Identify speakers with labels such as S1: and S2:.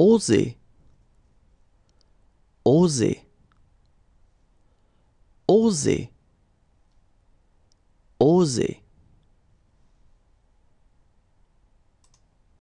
S1: Oze, Oze, Oze, Oze.